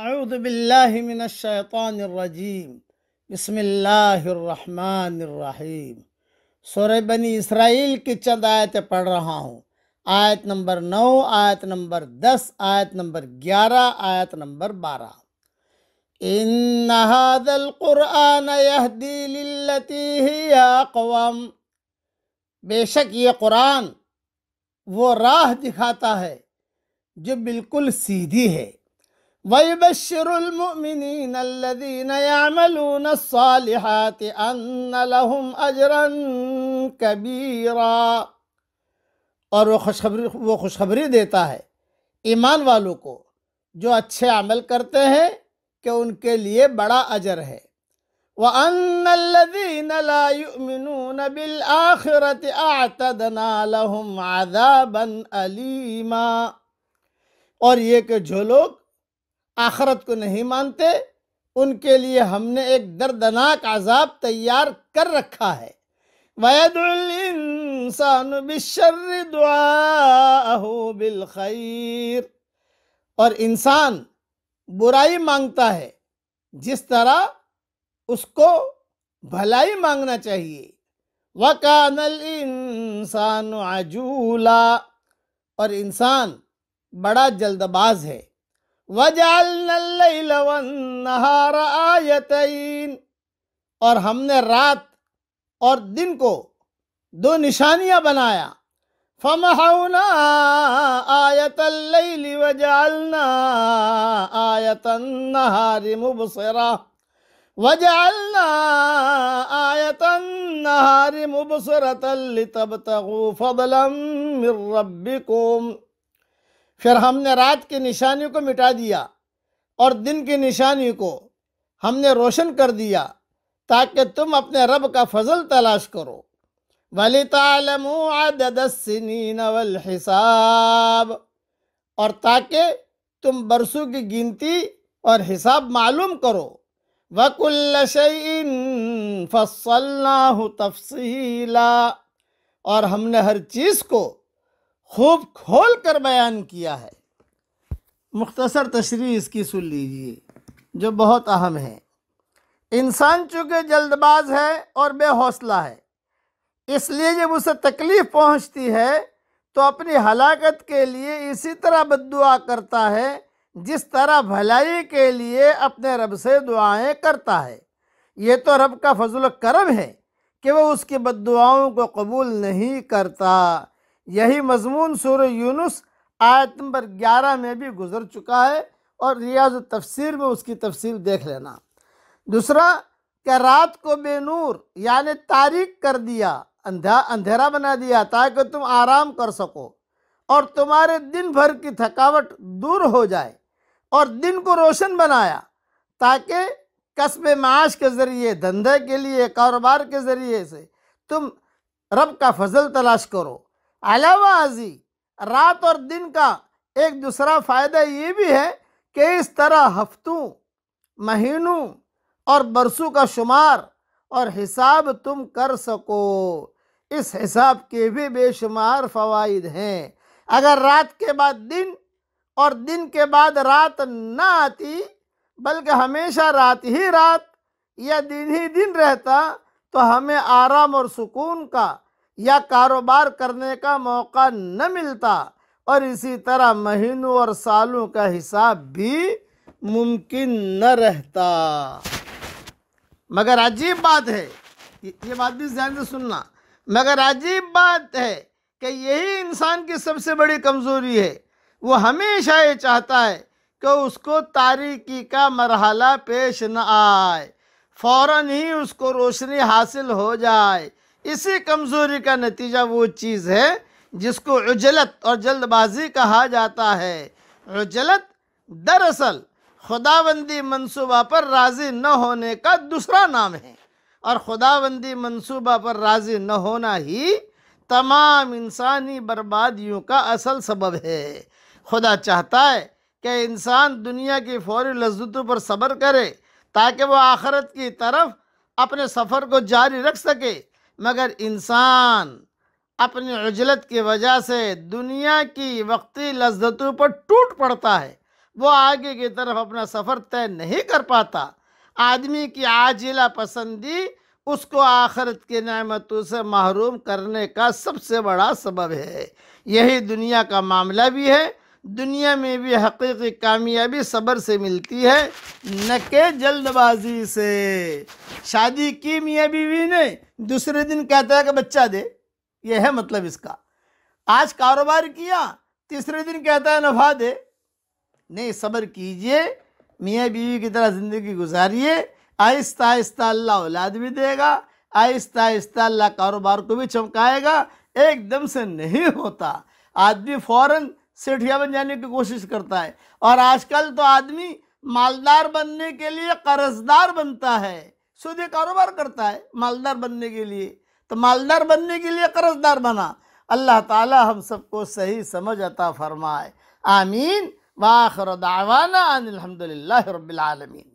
اعوذ باللہ من الشیطان الرجیم بسم اللہ الرحمن الرحیم سورہ بنی اسرائیل کی چند آیتیں پڑھ رہا ہوں آیت نمبر نو آیت نمبر دس آیت نمبر گیارہ آیت نمبر بارہ ان نہقرآن دلتی ہی بے شک یہ قرآن وہ راہ دکھاتا ہے جو بالکل سیدھی ہے وَيُبَشِّرُ الْمُؤْمِنِينَ الَّذِينَ يَعْمَلُونَ الصَّالِحَاتِ أَنَّ لَهُمْ أَجْرًا كَبِيرًا اور وہ خوشخبری دیتا ہے ایمان والوں کو جو اچھے عمل کرتے ہیں کہ ان کے لئے بڑا عجر ہے وَأَنَّ الَّذِينَ لَا يُؤْمِنُونَ بِالْآخِرَةِ أَعْتَدْنَا لَهُمْ عَذَابًا أَلِيمًا اور یہ کہ جھلوک آخرت کو نہیں مانتے ان کے لیے ہم نے ایک دردناک عذاب تیار کر رکھا ہے وَيَدْعُ الْإِنسَانُ بِالشَّرِّ دُعَاءَهُ بِالْخَيْرِ اور انسان برائی مانگتا ہے جس طرح اس کو بھلائی مانگنا چاہیے وَكَانَ الْإِنسَانُ عَجُولًا اور انسان بڑا جلدباز ہے وَجَعَلْنَا اللَّيْلَ وَالنَّهَارَ آَيَتَيْنَ اور ہم نے رات اور دن کو دو نشانیاں بنایا فَمَحَوْنَا آَيَتَ اللَّيْلِ وَجَعَلْنَا آَيَتَ النَّهَارِ مُبْصِرَةً وَجَعَلْنَا آَيَتَ النَّهَارِ مُبْصِرَةً لِتَبْتَغُوا فَضْلًا مِّن رَبِّكُمْ پھر ہم نے رات کی نشانی کو مٹا دیا اور دن کی نشانی کو ہم نے روشن کر دیا تاکہ تم اپنے رب کا فضل تلاش کرو وَلِتَعْلَمُوا عَدَدَ السِّنِينَ وَالْحِسَابِ اور تاکہ تم برسوں کی گنتی اور حساب معلوم کرو وَكُلَّ شَيْءٍ فَصَّلْنَاهُ تَفْصِيلًا اور ہم نے ہر چیز کو خوب کھول کر بیان کیا ہے مختصر تشریح اس کی سن لیجیے جو بہت اہم ہے انسان چونکہ جلد باز ہے اور بے حوصلہ ہے اس لیے جب اسے تکلیف پہنچتی ہے تو اپنی ہلاکت کے لیے اسی طرح بد دعا کرتا ہے جس طرح بھلائی کے لیے اپنے رب سے دعائیں کرتا ہے یہ تو رب کا فضل و کرم ہے کہ وہ اس کی بد دعاؤں کو قبول نہیں کرتا یہی مضمون سور یونس آیت نمبر گیارہ میں بھی گزر چکا ہے اور ریاض تفسیر میں اس کی تفصیل دیکھ لینا دوسرا کہ رات کو بے نور یعنی تاریک کر دیا اندھا اندھیرا بنا دیا تاکہ تم آرام کر سکو اور تمہارے دن بھر کی تھکاوٹ دور ہو جائے اور دن کو روشن بنایا تاکہ قصب معاش کے ذریعے دھندے کے لیے کاروبار کے ذریعے سے تم رب کا فضل تلاش کرو علاوہ ازی رات اور دن کا ایک دوسرا فائدہ یہ بھی ہے کہ اس طرح ہفتوں مہینوں اور برسوں کا شمار اور حساب تم کر سکو اس حساب کے بھی بے شمار فوائد ہیں اگر رات کے بعد دن اور دن کے بعد رات نہ آتی بلکہ ہمیشہ رات ہی رات یا دن ہی دن رہتا تو ہمیں آرام اور سکون کا یا کاروبار کرنے کا موقع نہ ملتا اور اسی طرح مہینوں اور سالوں کا حساب بھی ممکن نہ رہتا مگر عجیب بات ہے یہ بات بھی زیادہ سننا مگر عجیب بات ہے کہ یہی انسان کی سب سے بڑی کمزوری ہے وہ ہمیشہ یہ چاہتا ہے کہ اس کو تاریکی کا مرحلہ پیش نہ آئے فوراً ہی اس کو روشنی حاصل ہو جائے اسی کمزوری کا نتیجہ وہ چیز ہے جس کو عجلت اور جلد بازی کہا جاتا ہے عجلت دراصل خداوندی خدا بندی منصوبہ پر راضی نہ ہونے کا دوسرا نام ہے اور خدا بندی منصوبہ پر راضی نہ ہونا ہی تمام انسانی بربادیوں کا اصل سبب ہے خدا چاہتا ہے کہ انسان دنیا کی فوری لذتوں پر صبر کرے تاکہ وہ آخرت کی طرف اپنے سفر کو جاری رکھ سکے مگر انسان اپنی عجلت کی وجہ سے دنیا کی وقتی لذتوں پر ٹوٹ پڑتا ہے وہ آگے کی طرف اپنا سفر طے نہیں کر پاتا آدمی کی عاجلہ پسندی اس کو آخرت کے نعمتوں سے محروم کرنے کا سب سے بڑا سبب ہے یہی دنیا کا معاملہ بھی ہے دنیا میں بھی حقیقی کامیابی صبر سے ملتی ہے نہ کہ جلد بازی سے شادی کی میاں بیوی نے دوسرے دن کہتا ہے کہ بچہ دے یہ ہے مطلب اس کا آج کاروبار کیا تیسرے دن کہتا ہے نفع دے نہیں صبر کیجئے میاں بیوی کی طرح زندگی گزاریے آہستہ آہستہ اللہ اولاد بھی دے گا آہستہ آہستہ اللہ کاروبار کو بھی چمکائے گا ایک دم سے نہیں ہوتا آدمی فوراً سیٹھیا بن جانے کی کوشش کرتا ہے اور آج کل تو آدمی مالدار بننے کے لیے قرصدار بنتا ہے سودے کاروبار کرتا ہے مالدار بننے کے لیے تو مالدار بننے کے لیے قرض دار بنا اللہ تعالی ہم سب کو صحیح سمجھ عطا فرمائے آمین وآخر دعوانا الحمد الحمدللہ رب العالمین